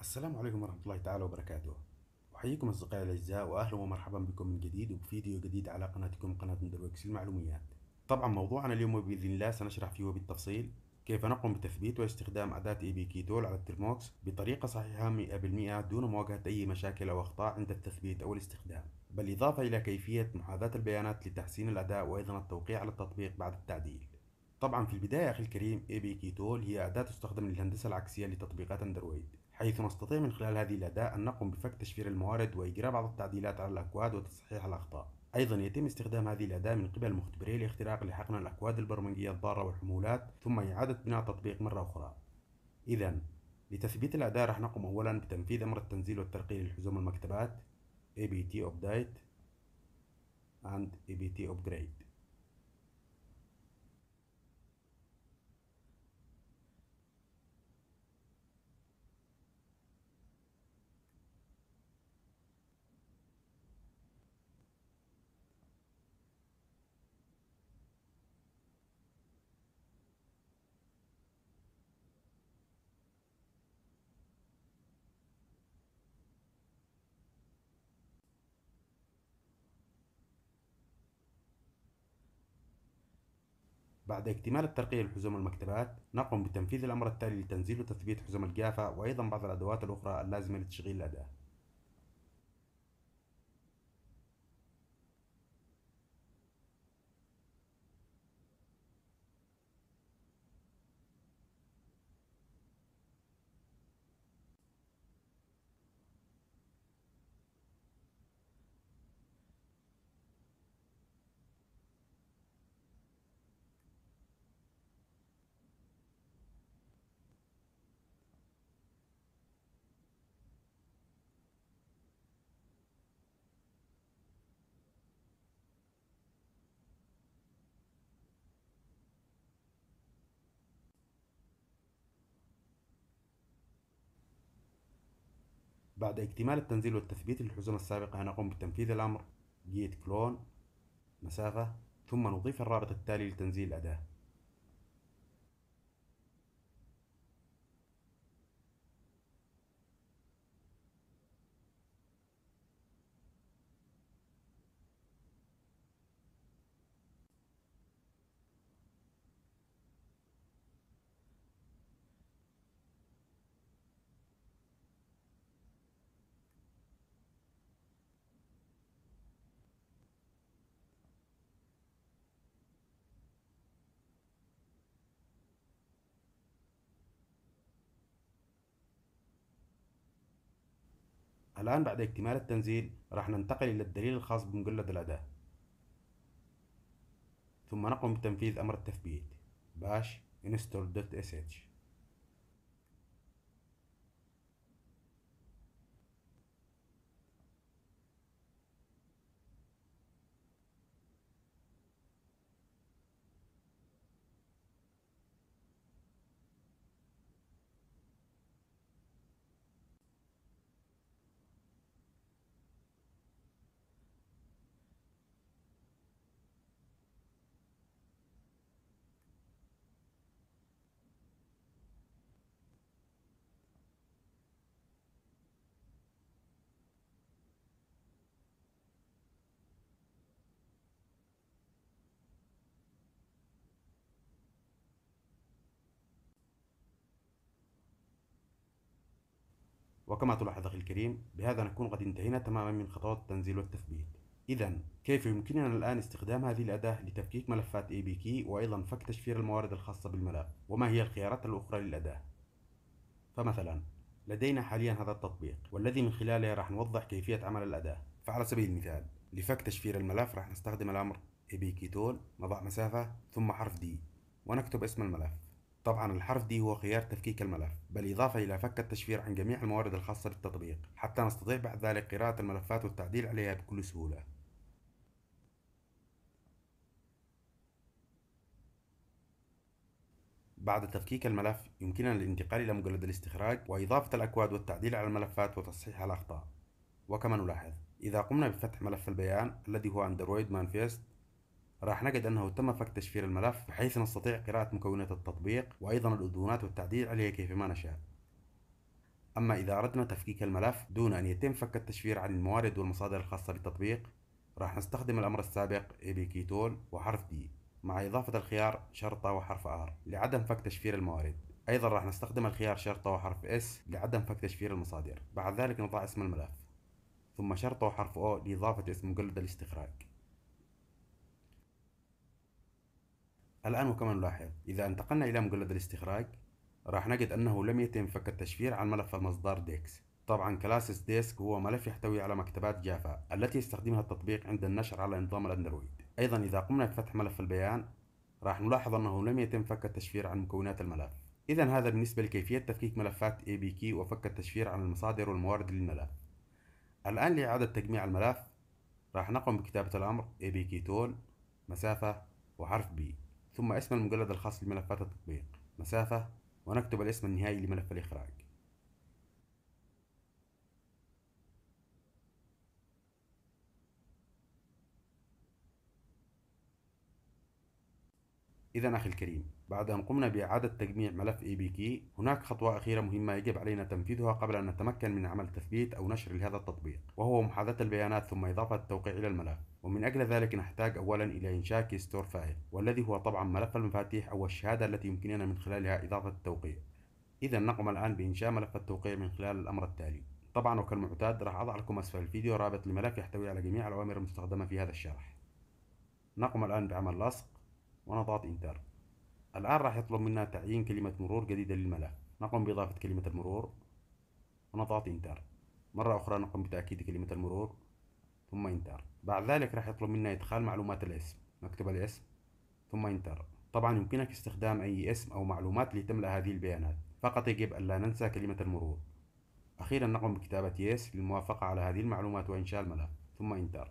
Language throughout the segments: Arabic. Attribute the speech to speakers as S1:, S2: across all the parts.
S1: السلام عليكم ورحمة الله تعالى وبركاته أحييكم أصدقائي الأعزاء وأهلا ومرحبا بكم من جديد وبفيديو جديد على قناتكم قناة مدروكس المعلوميات طبعا موضوعنا اليوم بإذن الله سنشرح فيه بالتفصيل كيف نقوم بتثبيت واستخدام أداة اي بي كي تول على الترموكس بطريقة صحيحة 100% دون مواجهة أي مشاكل أو أخطاء عند التثبيت أو الاستخدام بالإضافة إلى كيفية محاذاة البيانات لتحسين الأداء وأيضا التوقيع على التطبيق بعد التعديل طبعا في البداية أخي الكريم اي بي كي تول هي أداة تستخدم للهندسة العكسية لتطبيقات أندرويد حيث نستطيع من خلال هذه الأداة أن نقوم بفك تشفير الموارد وإجراء بعض التعديلات على الأكواد وتصحيح الأخطاء أيضا يتم استخدام هذه الأداة من قبل مختبري الاختراق لحقن الأكواد البرمجية الضارة والحمولات ثم إعادة بناء التطبيق مرة أخرى إذا لتثبيت الأداة راح نقوم أولا بتنفيذ أمر التنزيل والترقيل لحزوم المكتبات apt update and apt upgrade بعد اكتمال الترقية لحزوم المكتبات نقوم بتنفيذ الأمر التالي لتنزيل وتثبيت حزم الجافة وأيضا بعض الأدوات الأخرى اللازمة لتشغيل الأداة بعد اكتمال التنزيل والتثبيت للحزمة السابقة نقوم بتنفيذ الأمر جيت clone مسافة ثم نضيف الرابط التالي لتنزيل الأداة الآن بعد اكتمال التنزيل راح ننتقل إلى الدليل الخاص بمجلد الأداة ثم نقوم بتنفيذ أمر التثبيت bash install.sh وكما تلاحظ أخي الكريم بهذا نكون قد انتهينا تماما من خطوات التنزيل والتثبيت إذا كيف يمكننا الآن استخدام هذه الأداة لتفكيك ملفات APK وأيضا فك تشفير الموارد الخاصة بالملف وما هي الخيارات الأخرى للأداة فمثلا لدينا حاليا هذا التطبيق والذي من خلاله راح نوضح كيفية عمل الأداة فعلى سبيل المثال لفك تشفير الملف راح نستخدم الأمر APK tool نضع مسافة ثم حرف D ونكتب اسم الملف طبعا الحرف دي هو خيار تفكيك الملف بالإضافة إلى فك التشفير عن جميع الموارد الخاصة بالتطبيق حتى نستطيع بعد ذلك قراءة الملفات والتعديل عليها بكل سهولة بعد تفكيك الملف يمكننا الانتقال إلى مجلد الاستخراج وإضافة الأكواد والتعديل على الملفات وتصحيح الأخطاء وكما نلاحظ إذا قمنا بفتح ملف البيان الذي هو أندرويد مانفيست راح نجد أنه تم فك تشفير الملف بحيث نستطيع قراءة مكونات التطبيق وأيضا الأذونات والتعديل عليه كيفما نشاء أما إذا أردنا تفكيك الملف دون أن يتم فك التشفير عن الموارد والمصادر الخاصة بالتطبيق راح نستخدم الأمر السابق APK Tool وحرف D مع إضافة الخيار شرطة وحرف R لعدم فك تشفير الموارد أيضا راح نستخدم الخيار شرطة وحرف S لعدم فك تشفير المصادر بعد ذلك نضع اسم الملف ثم شرطة وحرف O لإضافة اسم مجلد الاستخراج الآن وكما نلاحظ إذا انتقلنا إلى مجلد الاستخراج راح نجد أنه لم يتم فك التشفير عن ملف المصدر ديكس طبعا كلاسس ديسك هو ملف يحتوي على مكتبات جافا التي يستخدمها التطبيق عند النشر على نظام الأندرويد أيضا إذا قمنا بفتح ملف البيان راح نلاحظ أنه لم يتم فك التشفير عن مكونات الملف إذا هذا بالنسبة لكيفية تفكيك ملفات ABK وفك التشفير عن المصادر والموارد للملف الآن لإعادة تجميع الملف راح نقوم بكتابة الأمر ABK tool مسافة وحرف B ثم اسم المجلد الخاص بملفات التطبيق مسافة ونكتب الاسم النهائي لملف الإخراج إذا أخي الكريم بعد أن قمنا بإعادة تجميع ملف APK هناك خطوة أخيرة مهمة يجب علينا تنفيذها قبل أن نتمكن من عمل تثبيت أو نشر لهذا التطبيق وهو محاذاة البيانات ثم إضافة التوقيع إلى الملف ومن أجل ذلك نحتاج أولا إلى إنشاء كيستور فايل والذي هو طبعا ملف المفاتيح أو الشهادة التي يمكننا من خلالها إضافة التوقيع إذا نقوم الآن بإنشاء ملف التوقيع من خلال الأمر التالي طبعا وكالمعتاد راح أضع لكم أسفل الفيديو رابط لملف يحتوي على جميع الأوامر المستخدمة في هذا الشرح نقوم الآن بعمل لصق ونضغط انتر الان راح يطلب منا تعيين كلمة مرور جديدة للملف نقوم باضافة كلمة المرور ونضغط انتر مرة اخرى نقوم بتأكيد كلمة المرور ثم انتر بعد ذلك راح يطلب منا ادخال معلومات الاسم نكتب الاسم ثم انتر طبعا يمكنك استخدام اي اسم او معلومات لتملأ هذه البيانات فقط يجب ان لا ننسى كلمة المرور أخيرا نقوم بكتابة يس للموافقة على هذه المعلومات وإنشاء الملف ثم إنتر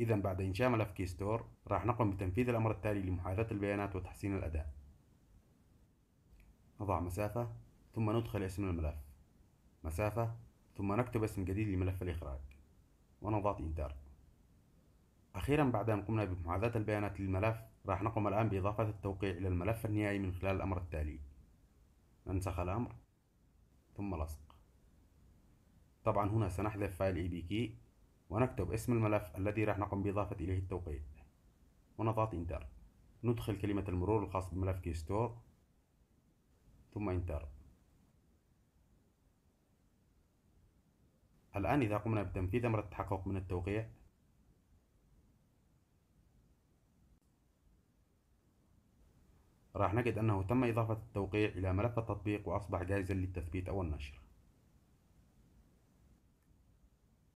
S1: إذا بعد إنشاء ملف ستور راح نقوم بتنفيذ الأمر التالي لمحاذاة البيانات وتحسين الأداء نضع مسافة ثم ندخل اسم الملف مسافة ثم نكتب اسم جديد لملف الإخراج ونضغط إنتر أخيرا بعد أن قمنا بمحاذاة البيانات للملف راح نقوم الآن بإضافة التوقيع إلى الملف النهائي من خلال الأمر التالي ننسخ الأمر ثم لصق طبعا هنا سنحذف فايل اي بي كي ونكتب اسم الملف الذي راح نقوم بإضافة إليه التوقيت ونضغط إنتر ندخل كلمة المرور الخاص بملف كي ستور ثم إنتر الآن إذا قمنا بتنفيذ أمر التحقق من التوقيع راح نجد أنه تم إضافة التوقيع إلى ملف التطبيق وأصبح جاهزا للتثبيت أو النشر